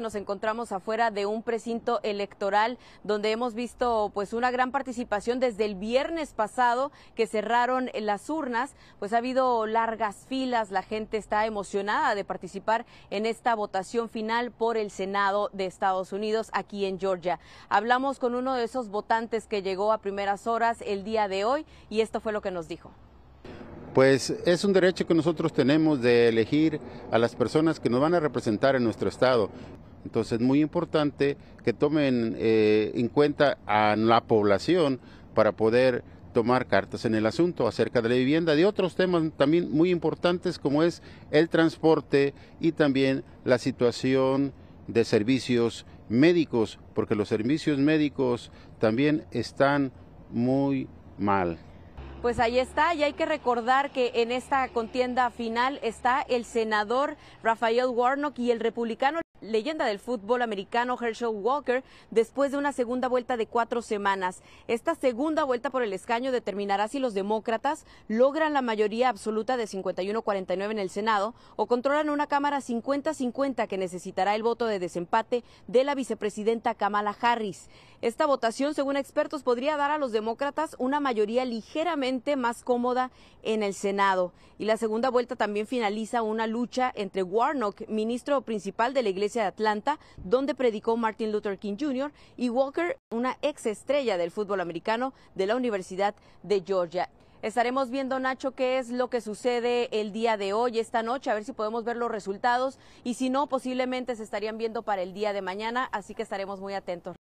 Nos encontramos afuera de un precinto electoral donde hemos visto pues una gran participación desde el viernes pasado que cerraron las urnas, pues ha habido largas filas, la gente está emocionada de participar en esta votación final por el Senado de Estados Unidos aquí en Georgia. Hablamos con uno de esos votantes que llegó a primeras horas el día de hoy y esto fue lo que nos dijo. Pues es un derecho que nosotros tenemos de elegir a las personas que nos van a representar en nuestro estado. Entonces es muy importante que tomen eh, en cuenta a la población para poder tomar cartas en el asunto acerca de la vivienda, de otros temas también muy importantes como es el transporte y también la situación de servicios médicos, porque los servicios médicos también están muy mal. Pues ahí está, y hay que recordar que en esta contienda final está el senador Rafael Warnock y el republicano leyenda del fútbol americano Herschel Walker después de una segunda vuelta de cuatro semanas. Esta segunda vuelta por el escaño determinará si los demócratas logran la mayoría absoluta de 51-49 en el Senado o controlan una Cámara 50-50 que necesitará el voto de desempate de la vicepresidenta Kamala Harris. Esta votación, según expertos, podría dar a los demócratas una mayoría ligeramente más cómoda en el Senado. Y la segunda vuelta también finaliza una lucha entre Warnock, ministro principal de la Iglesia de Atlanta, donde predicó Martin Luther King Jr., y Walker, una ex estrella del fútbol americano de la Universidad de Georgia. Estaremos viendo, Nacho, qué es lo que sucede el día de hoy, esta noche, a ver si podemos ver los resultados y si no, posiblemente se estarían viendo para el día de mañana, así que estaremos muy atentos.